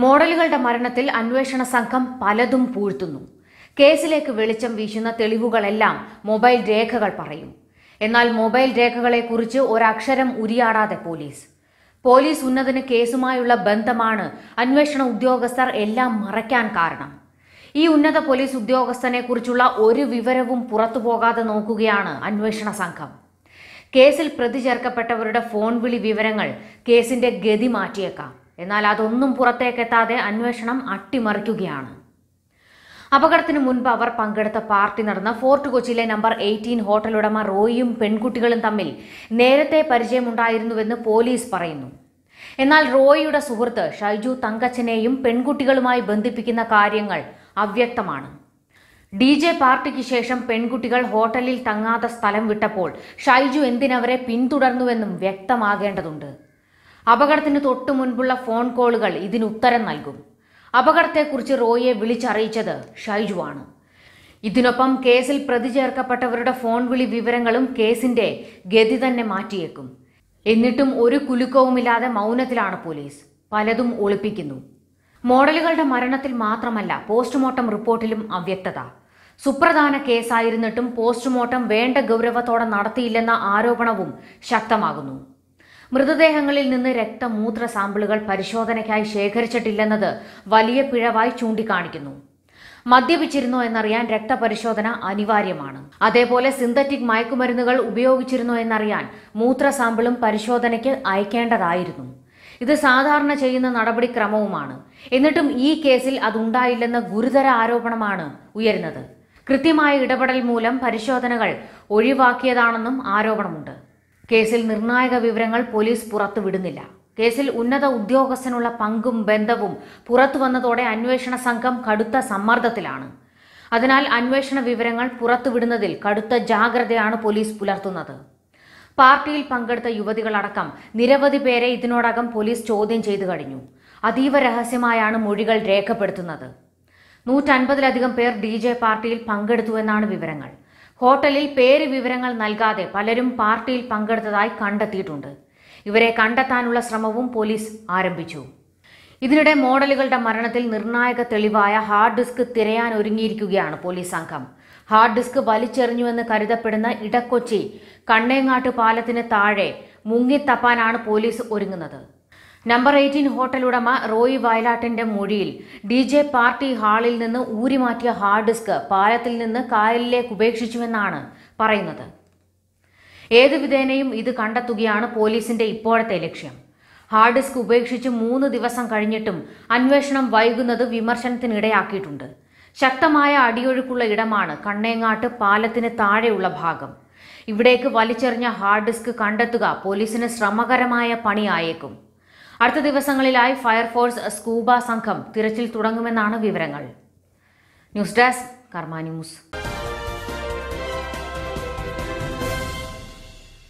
മോഡലുകളുടെ മരണത്തിൽ അന്വേഷണ സംഘം പലതും പൂഴ്ത്തുന്നു കേസിലേക്ക് വെളിച്ചം വീശുന്ന തെളിവുകളെല്ലാം മൊബൈൽ രേഖകൾ പറയും എന്നാൽ മൊബൈൽ രേഖകളെക്കുറിച്ച് ഒരക്ഷരം ഉരിയാടാതെ പോലീസ് പോലീസ് ഉന്നതന് കേസുമായുള്ള ബന്ധമാണ് അന്വേഷണ ഉദ്യോഗസ്ഥർ എല്ലാം മറയ്ക്കാൻ കാരണം ഈ ഉന്നത പോലീസ് ഉദ്യോഗസ്ഥനെ കുറിച്ചുള്ള ഒരു വിവരവും പുറത്തു പോകാതെ നോക്കുകയാണ് അന്വേഷണ സംഘം കേസിൽ പ്രതി ചേർക്കപ്പെട്ടവരുടെ ഫോൺ വിളി വിവരങ്ങൾ കേസിന്റെ ഗതി മാറ്റിയേക്കാം എന്നാൽ അതൊന്നും പുറത്തേക്ക് എത്താതെ അന്വേഷണം അട്ടിമറിക്കുകയാണ് അപകടത്തിന് മുൻപ് അവർ പങ്കെടുത്ത പാർട്ടി നടന്ന ഫോർട്ട് കൊച്ചിയിലെ നമ്പർ എയ്റ്റീൻ ഹോട്ടലുടമ റോയിയും പെൺകുട്ടികളും തമ്മിൽ നേരത്തെ പരിചയമുണ്ടായിരുന്നുവെന്ന് പോലീസ് പറയുന്നു എന്നാൽ റോയിയുടെ സുഹൃത്ത് ഷൈജു തങ്കച്ചനെയും പെൺകുട്ടികളുമായി ബന്ധിപ്പിക്കുന്ന കാര്യങ്ങൾ അവ്യക്തമാണ് ഡി ജെ പാർട്ടിക്ക് ശേഷം പെൺകുട്ടികൾ ഹോട്ടലിൽ തങ്ങാത്ത സ്ഥലം വിട്ടപ്പോൾ ഷൈജു എന്തിനവരെ പിന്തുടർന്നുവെന്നും വ്യക്തമാകേണ്ടതുണ്ട് അപകടത്തിന് തൊട്ടു മുൻപുള്ള ഫോൺ കോളുകൾ ഇതിന് ഉത്തരം നൽകും അപകടത്തെക്കുറിച്ച് റോയിയെ വിളിച്ചറിയിച്ചത് ഷൈജുവാണ് ഇതിനൊപ്പം കേസിൽ പ്രതി ചേർക്കപ്പെട്ടവരുടെ ഫോൺ വിളി വിവരങ്ങളും കേസിന്റെ ഗതി തന്നെ മാറ്റിയേക്കും എന്നിട്ടും ഒരു കുലുക്കവുമില്ലാതെ മൗനത്തിലാണ് പോലീസ് പലതും ഒളിപ്പിക്കുന്നു മോഡലുകളുടെ മരണത്തിൽ മാത്രമല്ല പോസ്റ്റ്മോർട്ടം റിപ്പോർട്ടിലും അവ്യക്തത സുപ്രധാന കേസായിരുന്നിട്ടും പോസ്റ്റ്മോർട്ടം വേണ്ട ഗൗരവത്തോടെ നടത്തിയില്ലെന്ന ആരോപണവും ശക്തമാകുന്നു മൃതദേഹങ്ങളിൽ നിന്ന് രക്തമൂത്ര സാമ്പിളുകൾ പരിശോധനയ്ക്കായി ശേഖരിച്ചിട്ടില്ലെന്നത് വലിയ പിഴവായി ചൂണ്ടിക്കാണിക്കുന്നു മദ്യപിച്ചിരുന്നോ എന്നറിയാൻ രക്തപരിശോധന അനിവാര്യമാണ് അതേപോലെ സിന്തറ്റിക് മയക്കുമരുന്നുകൾ ഉപയോഗിച്ചിരുന്നോ എന്നറിയാൻ മൂത്ര സാമ്പിളും പരിശോധനയ്ക്ക് അയക്കേണ്ടതായിരുന്നു ഇത് സാധാരണ ചെയ്യുന്ന നടപടിക്രമവുമാണ് എന്നിട്ടും ഈ കേസിൽ അതുണ്ടായില്ലെന്ന ഗുരുതര ആരോപണമാണ് ഉയരുന്നത് കൃത്യമായ ഇടപെടൽ മൂലം പരിശോധനകൾ ഒഴിവാക്കിയതാണെന്നും ആരോപണമുണ്ട് കേസിൽ നിർണായക വിവരങ്ങൾ പോലീസ് പുറത്തുവിടുന്നില്ല കേസിൽ ഉന്നത ഉദ്യോഗസ്ഥനുള്ള പങ്കും ബന്ധവും പുറത്തു വന്നതോടെ അന്വേഷണ സംഘം കടുത്ത സമ്മർദ്ദത്തിലാണ് അതിനാൽ അന്വേഷണ വിവരങ്ങൾ പുറത്തുവിടുന്നതിൽ കടുത്ത ജാഗ്രതയാണ് പോലീസ് പുലർത്തുന്നത് പാർട്ടിയിൽ പങ്കെടുത്ത യുവതികളടക്കം നിരവധി പേരെ ഇതിനോടകം പോലീസ് ചോദ്യം ചെയ്തു കഴിഞ്ഞു അതീവ രഹസ്യമായാണ് മൊഴികൾ രേഖപ്പെടുത്തുന്നത് നൂറ്റൻപതിലധികം പേർ ഡി ജെ പാർട്ടിയിൽ പങ്കെടുത്തുവെന്നാണ് വിവരങ്ങൾ ഹോട്ടലിൽ പേര് വിവരങ്ങൾ നൽകാതെ പലരും പാർട്ടിയിൽ പങ്കെടുത്തതായി കണ്ടെത്തിയിട്ടുണ്ട് ഇവരെ കണ്ടെത്താനുള്ള ശ്രമവും പോലീസ് ആരംഭിച്ചു ഇതിനിടെ മോഡലുകളുടെ മരണത്തിൽ നിർണായക തെളിവായ ഹാർഡ് ഡിസ്ക് തിരയാൻ ഒരുങ്ങിയിരിക്കുകയാണ് പോലീസ് സംഘം ഹാർഡ് ഡിസ്ക് വലിച്ചെറിഞ്ഞുവെന്ന് കരുതപ്പെടുന്ന ഇടക്കൊച്ചി കണ്ണേങ്ങാട്ട് പാലത്തിന് താഴെ മുങ്ങിത്തപ്പാനാണ് പോലീസ് ഒരുങ്ങുന്നത് നമ്പർ എയ്റ്റീൻ ഹോട്ടൽ ഉടമ റോയി വയലാട്ടിന്റെ മൊഴിയിൽ ഡി ജെ പാർട്ടി ഹാളിൽ നിന്ന് ഊരിമാറ്റിയ ഹാർഡ് ഡിസ്ക് പാലത്തിൽ നിന്ന് കായലിലേക്ക് ഉപേക്ഷിച്ചുവെന്നാണ് പറയുന്നത് ഏതു വിധേനയും ഇത് കണ്ടെത്തുകയാണ് പോലീസിന്റെ ഇപ്പോഴത്തെ ലക്ഷ്യം ഹാർഡ് ഡിസ്ക് ഉപേക്ഷിച്ച് മൂന്ന് ദിവസം കഴിഞ്ഞിട്ടും അന്വേഷണം വൈകുന്നത് വിമർശനത്തിനിടയാക്കിയിട്ടുണ്ട് ശക്തമായ അടിയൊഴുക്കുള്ള ഇടമാണ് കണ്ണേങ്ങാട്ട് പാലത്തിന് താഴെയുള്ള ഭാഗം ഇവിടേക്ക് വലിച്ചെറിഞ്ഞ ഹാർഡ് ഡിസ്ക് കണ്ടെത്തുക പോലീസിന് ശ്രമകരമായ പണിയായേക്കും അടുത്ത ദിവസങ്ങളിലായി ഫയർഫോഴ്സ് സ്കൂബ സംഘം തിരച്ചിൽ തുടങ്ങുമെന്നാണ് വിവരങ്ങൾ ന്യൂസ് ഡെസ്ക് കർമാ ന്യൂസ്